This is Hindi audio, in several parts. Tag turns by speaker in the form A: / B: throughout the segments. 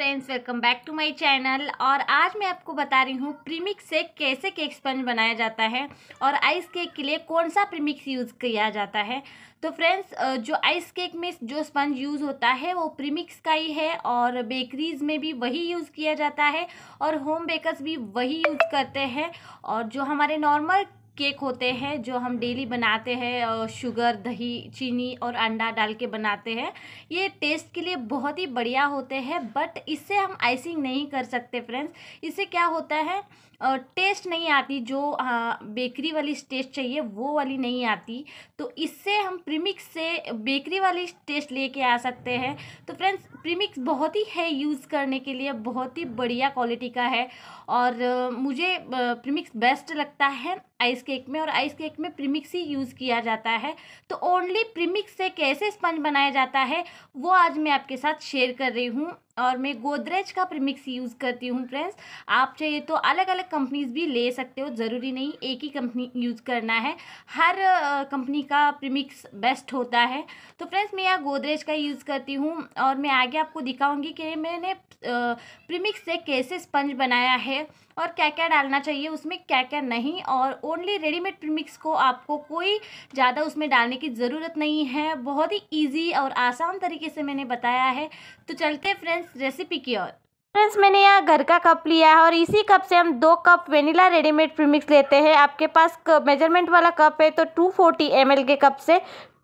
A: Friends welcome back to my channel और आज मैं आपको बता रही हूँ प्रीमिक्स से कैसे केक स्पंज बनाया जाता है और आइस केक के लिए कौन सा प्रीमिक्स यूज़ किया जाता है तो फ्रेंड्स जो आइस केक में जो स्पंज यूज़ होता है वो प्रीमिक्स का ही है और बेकरीज़ में भी वही यूज़ किया जाता है और होम बेकर्स भी वही यूज़ करते हैं और जो हमारे नॉर्मल केक होते हैं जो हम डेली बनाते हैं शुगर दही चीनी और अंडा डाल के बनाते हैं ये टेस्ट के लिए बहुत ही बढ़िया होते हैं बट इससे हम आइसिंग नहीं कर सकते फ्रेंड्स इससे क्या होता है टेस्ट नहीं आती जो बेकरी वाली टेस्ट चाहिए वो वाली नहीं आती तो इससे हम प्रीमिक्स से बेकरी वाली टेस्ट लेके आ सकते हैं तो फ्रेंड्स प्रीमिक्स बहुत ही है यूज़ करने के लिए बहुत ही बढ़िया क्वालिटी का है और मुझे प्रीमिक्स बेस्ट लगता है आइस केक में और आइस केक में प्रीमिक्स ही यूज़ किया जाता है तो ओनली प्रीमिक्स से कैसे स्पंज बनाया जाता है वो आज मैं आपके साथ शेयर कर रही हूँ और मैं गोदरेज का प्रीमिक्स यूज़ करती हूँ फ्रेंड्स आप चाहिए तो अलग अलग कंपनीज भी ले सकते हो ज़रूरी नहीं एक ही कंपनी यूज़ करना है हर कंपनी का प्रीमिक्स बेस्ट होता है तो फ्रेंड्स मैं यहाँ गोदरेज का यूज़ करती हूँ और मैं आगे आपको दिखाऊंगी कि मैंने प्रीमिक्स से कैसे स्पंज बनाया है और क्या क्या डालना चाहिए उसमें क्या क्या नहीं और ओनली रेडीमेड प्रीमिक्स को आपको कोई ज़्यादा उसमें डालने की ज़रूरत नहीं है बहुत ही ईजी और आसान तरीके से मैंने बताया है तो चलते फ्रेंड्स दिस रेसिपी की ओर फ्रेंड्स मैंने यहाँ घर का कप लिया है और इसी कप से हम दो कप वेनिला रेडीमेड प्रीमिक्स लेते हैं आपके पास मेजरमेंट वाला कप है तो 240 फोर्टी के कप से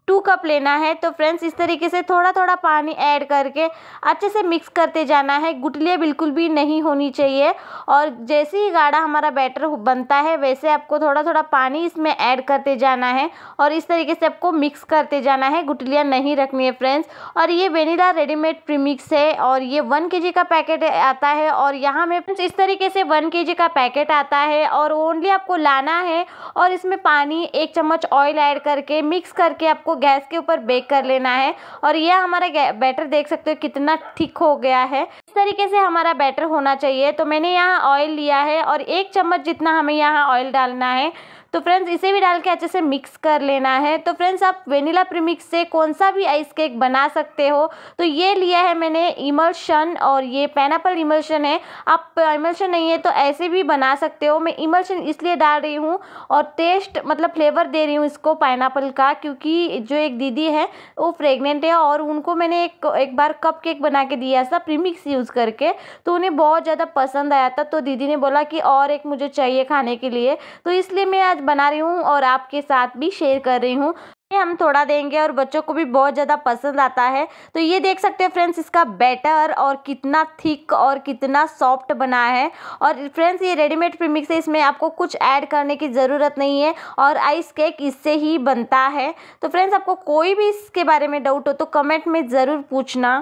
A: टू कप लेना है तो फ्रेंड्स इस तरीके से थोड़ा थोड़ा पानी ऐड करके अच्छे से मिक्स करते जाना है गुटलियाँ बिल्कुल भी नहीं होनी चाहिए और जैसे ही गाढ़ा हमारा बैटर बनता है वैसे आपको थोड़ा थोड़ा पानी इसमें ऐड करते जाना है और इस तरीके से आपको मिक्स करते जाना है गुटलियाँ नहीं रखनी है फ्रेंड्स और ये वेनीला रेडीमेड प्रीमिक्स है और ये वन के का पैकेट आता है और यहाँ में फ्रेंड्स इस तरीके से वन के का पैकेट आता है और ओनली आपको लाना है और इसमें पानी एक चम्मच ऑयल ऐड करके मिक्स करके आपको गैस के ऊपर बेक कर लेना है और यह हमारा बैटर देख सकते हो कितना थिक हो गया है इस तरीके से हमारा बैटर होना चाहिए तो मैंने यहाँ ऑयल लिया है और एक चम्मच जितना हमें यहाँ ऑयल डालना है तो फ्रेंड्स इसे भी डाल के अच्छे से मिक्स कर लेना है तो फ्रेंड्स आप वेनिला प्रीमिक्स से कौन सा भी आइस केक बना सकते हो तो ये लिया है मैंने इमल्शन और ये पैनापल इमल्शन है आप इमल्शन नहीं है तो ऐसे भी बना सकते हो मैं इमल्शन इसलिए डाल रही हूँ और टेस्ट मतलब फ्लेवर दे रही हूँ इसको पाइनापल का क्योंकि जो एक दीदी है वो प्रेगनेंट है और उनको मैंने एक एक बार कप केक बना के दिया था प्रीमिक्स यूज़ करके तो उन्हें बहुत ज़्यादा पसंद आया था तो दीदी ने बोला कि और एक मुझे चाहिए खाने के लिए तो इसलिए मैं आज बना रही हूँ और आपके साथ भी शेयर कर रही हूँ हम थोड़ा देंगे और बच्चों को भी बहुत ज़्यादा पसंद आता है तो ये देख सकते हैं फ्रेंड्स इसका बैटर और कितना थिक और कितना सॉफ्ट बना है और फ्रेंड्स ये रेडीमेड प्रीमिक्स है इसमें आपको कुछ ऐड करने की ज़रूरत नहीं है और आइस केक इससे ही बनता है तो फ्रेंड्स आपको कोई भी इसके बारे में डाउट हो तो कमेंट में ज़रूर पूछना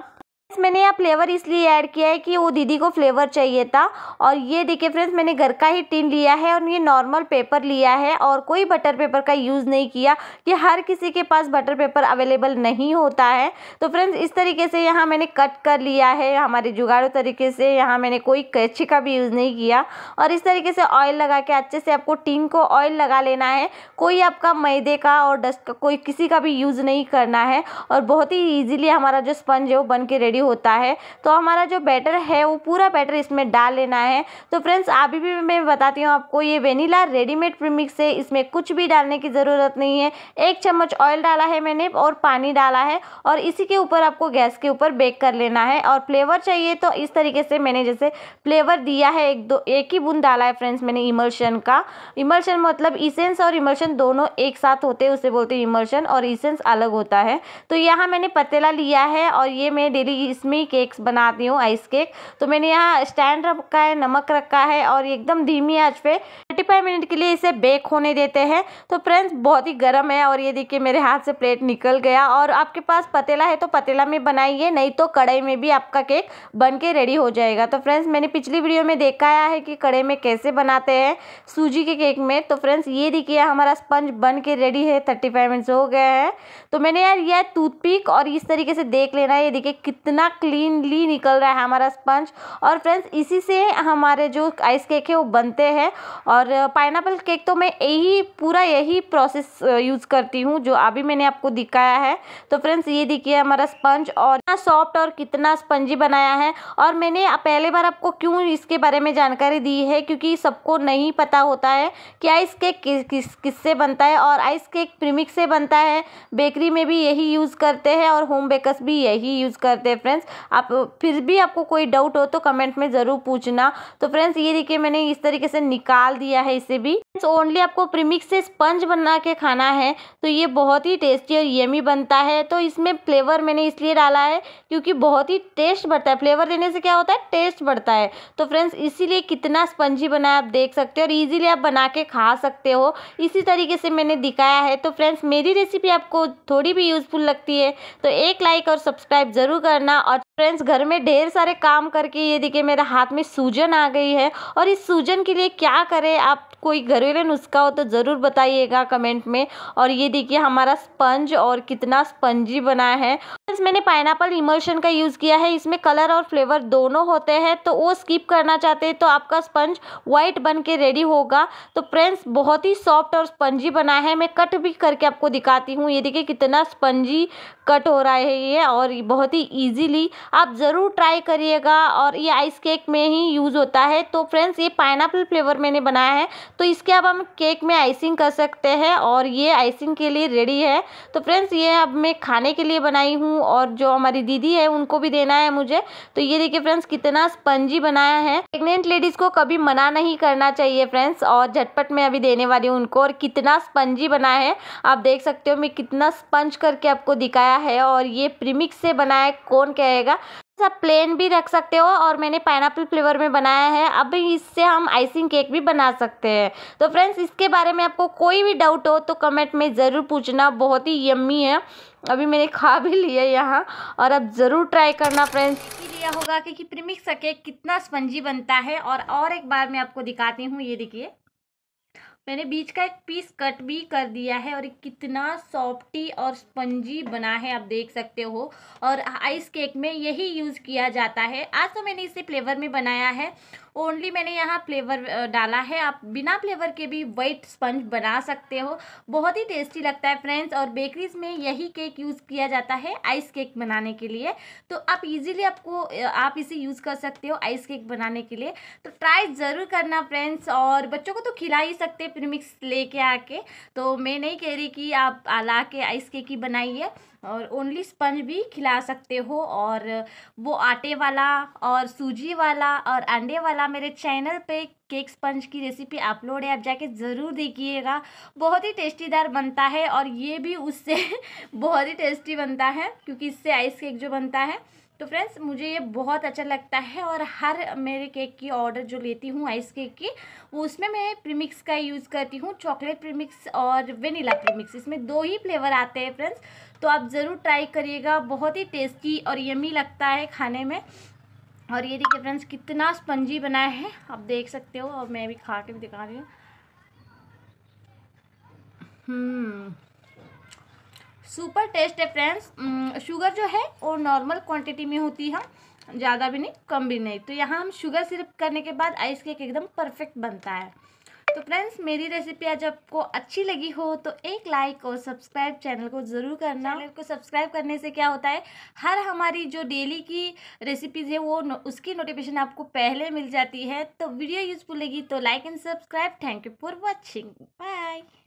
A: मैंने यहाँ फ्लेवर इसलिए ऐड किया है कि वो दीदी को फ्लेवर चाहिए था और ये देखिए फ्रेंड्स मैंने घर का ही टिन लिया है और ये नॉर्मल पेपर लिया है और कोई बटर पेपर का यूज़ नहीं किया कि हर किसी के पास बटर पेपर अवेलेबल नहीं होता है तो फ्रेंड्स इस तरीके से यहाँ मैंने कट कर लिया है हमारे जुगाड़ो तरीके से यहाँ मैंने कोई कैची का भी यूज़ नहीं किया और इस तरीके से ऑयल लगा के अच्छे से आपको टिन को ऑयल लगा लेना है कोई आपका मैदे का और डस्ट का कोई किसी का भी यूज़ नहीं करना है और बहुत ही ईजिली हमारा जो स्पंज है वो बन के रेडी होता है तो हमारा जो बैटर है वो पूरा बैटर इसमें डाल लेना है तो फ्रेंड्स अभी भी मैं बताती हूँ आपको ये वेनीला रेडीमेड प्रीमिक्स है इसमें कुछ भी डालने की ज़रूरत नहीं है एक चम्मच ऑयल डाला है मैंने और पानी डाला है और इसी के ऊपर आपको गैस के ऊपर बेक कर लेना है और फ्लेवर चाहिए तो इस तरीके से मैंने जैसे फ्लेवर दिया है एक दो एक ही बूंद डाला है फ्रेंड्स मैंने इमल्शन का इमल्शन मतलब इसेंस और इमल्शन दोनों एक साथ होते हैं उसे बोलते हैं इमल्शन और इसेंस अलग होता है तो यहाँ मैंने पतेला लिया है और ये मैं डेली जिसमें केक्स बनाती हूँ आइस केक तो मैंने यहाँ स्टैंड रखा है नमक रखा है और एकदम धीमी आँच पे थर्टी फाइव मिनट के लिए इसे बेक होने देते हैं तो फ्रेंड्स बहुत ही गर्म है और ये देखिए मेरे हाथ से प्लेट निकल गया और आपके पास पतीला है तो पतीला में बनाइए नहीं तो कढ़ाई में भी आपका केक बन के रेडी हो जाएगा तो फ्रेंड्स मैंने पिछली वीडियो में देखा है कि कढ़ाई में कैसे बनाते हैं सूजी के केक में तो फ्रेंड्स ये देखिए हमारा स्पंज बन के रेडी है थर्टी फाइव मिनट्स हो गया है तो मैंने यार यह टूथपिक और इस तरीके से देख लेना है ये देखिए कितना क्लीनली निकल रहा है हमारा स्पंज और फ्रेंड्स इसी से हमारे जो आइस केक है वो बनते हैं और और पाइनएप्पल केक तो मैं यही पूरा यही प्रोसेस यूज़ करती हूँ जो अभी मैंने आपको दिखाया है तो फ्रेंड्स ये देखिए हमारा स्पंज और कितना सॉफ्ट और कितना स्पंजी बनाया है और मैंने पहले बार आपको क्यों इसके बारे में जानकारी दी है क्योंकि सबको नहीं पता होता है कि आइस केक किस किस किससे बनता है और आइस केक प्रीमिक्स से बनता है बेकरी में भी यही यूज़ करते हैं और होम बेकर्स भी यही यूज़ करते हैं फ्रेंड्स आप फिर भी आपको कोई डाउट हो तो कमेंट में ज़रूर पूछना तो फ्रेंड्स ये देखिए मैंने इस तरीके से निकाल दिया दिया है इसे भी ओनली आपको प्रीमिक्स से स्पंज बना के खाना है तो ये बहुत ही टेस्टी और यमी बनता है तो इसमें फ्लेवर मैंने इसलिए डाला है क्योंकि बहुत ही टेस्ट बढ़ता है फ्लेवर देने से क्या होता है टेस्ट बढ़ता है तो फ्रेंड्स इसीलिए कितना स्पंजी बना आप देख सकते हो और इजीली आप बना के खा सकते हो इसी तरीके से मैंने दिखाया है तो फ्रेंड्स मेरी रेसिपी आपको थोड़ी भी यूज़फुल लगती है तो एक लाइक और सब्सक्राइब ज़रूर करना और फ्रेंड्स घर में ढेर सारे काम करके ये देखिए मेरे हाथ में सूजन आ गई है और इस सूजन के लिए क्या करें आप कोई घरेलू नुस्खा हो तो ज़रूर बताइएगा कमेंट में और ये देखिए हमारा स्पंज और कितना स्पंजी बना है मैंने पाइनएप्पल इमोशन का यूज़ किया है इसमें कलर और फ्लेवर दोनों होते हैं तो वो स्किप करना चाहते हैं तो आपका स्पंज वाइट बन के रेडी होगा तो फ्रेंड्स बहुत ही सॉफ्ट और स्पंजी बना है मैं कट भी करके आपको दिखाती हूँ ये देखिए कितना स्पंजी कट हो रहा है ये और बहुत ही ईजीली आप ज़रूर ट्राई करिएगा और ये आइस केक में ही यूज़ होता है तो फ्रेंड्स ये पाइनएप्पल फ्लेवर मैंने बनाया है तो इसके अब हम केक में आइसिंग कर सकते हैं और ये आइसिंग के लिए रेडी है तो फ्रेंड्स ये अब मैं खाने के लिए बनाई हूँ और जो हमारी दीदी है उनको भी देना है मुझे तो ये देखिए फ्रेंड्स कितना स्पंजी बनाया है प्रेगनेंट लेडीज़ को कभी मना नहीं करना चाहिए फ्रेंड्स और झटपट में अभी देने वाली हूँ उनको और कितना स्पंजी बना है आप देख सकते हो मैं कितना स्पंज करके आपको दिखाया है और ये प्रीमिक्स से बनाया कौन कहेगा आप प्लेन भी रख सकते हो और मैंने पाइनएप्पल फ्लेवर में बनाया है अब इससे हम आइसिंग केक भी बना सकते हैं तो फ्रेंड्स इसके बारे में आपको कोई भी डाउट हो तो कमेंट में ज़रूर पूछना बहुत ही यम्मी है अभी मैंने खा भी लिया यहाँ और अब ज़रूर ट्राई करना फ्रेंड्स लिया होगा क्योंकि प्रीमिक्स का केक कितना स्पंजी बनता है और और एक बार मैं आपको दिखाती हूँ ये देखिए मैंने बीच का एक पीस कट भी कर दिया है और कितना सॉफ्टी और स्पंजी बना है आप देख सकते हो और आइस केक में यही यूज़ किया जाता है आज तो मैंने इसे फ्लेवर में बनाया है ओनली मैंने यहाँ फ्लेवर डाला है आप बिना फ्लेवर के भी वाइट स्पंज बना सकते हो बहुत ही टेस्टी लगता है फ्रेंड्स और बेकरीज में यही केक यूज़ किया जाता है आइस केक बनाने के लिए तो आप इजीली आपको आप इसे यूज़ कर सकते हो आइस केक बनाने के लिए तो ट्राई ज़रूर करना फ्रेंड्स और बच्चों को तो खिला ही सकते प्रीमिक्स लेके आके तो मैं नहीं कह रही कि आप ला के आइस केक ही बनाइए और ओनली स्पंज भी खिला सकते हो और वो आटे वाला और सूजी वाला और अंडे वाला मेरे चैनल पे केक स्पंज की रेसिपी अपलोड है आप जाके ज़रूर देखिएगा बहुत ही टेस्टीदार बनता है और ये भी उससे बहुत ही टेस्टी बनता है क्योंकि इससे आइस केक जो बनता है तो फ्रेंड्स मुझे ये बहुत अच्छा लगता है और हर मेरे केक की ऑर्डर जो लेती हूँ आइस केक की वो उसमें मैं प्रीमिक्स का यूज़ करती हूँ चॉकलेट प्रीमिक्स और वेनिला प्रीमिक्स इसमें दो ही फ्लेवर आते हैं फ्रेंड्स तो आप ज़रूर ट्राई करिएगा बहुत ही टेस्टी और यमी लगता है खाने में और ये देखिए फ्रेंड्स कितना स्पंजी बनाया है आप देख सकते हो और मैं भी खा के भी दिखा रही हूँ हम्म। सुपर टेस्ट है फ्रेंड्स शुगर जो है वो नॉर्मल क्वांटिटी में होती है ज़्यादा भी नहीं कम भी नहीं तो यहाँ हम शुगर सिर्फ करने के बाद आइस केक एकदम परफेक्ट बनता है तो फ्रेंड्स मेरी रेसिपी आज आपको अच्छी लगी हो तो एक लाइक और सब्सक्राइब चैनल को ज़रूर करना चैनल को सब्सक्राइब करने से क्या होता है हर हमारी जो डेली की रेसिपीज़ है वो उसकी नोटिफिकेशन आपको पहले मिल जाती है तो वीडियो यूज़फुल लगी तो like and subscribe thank you for watching bye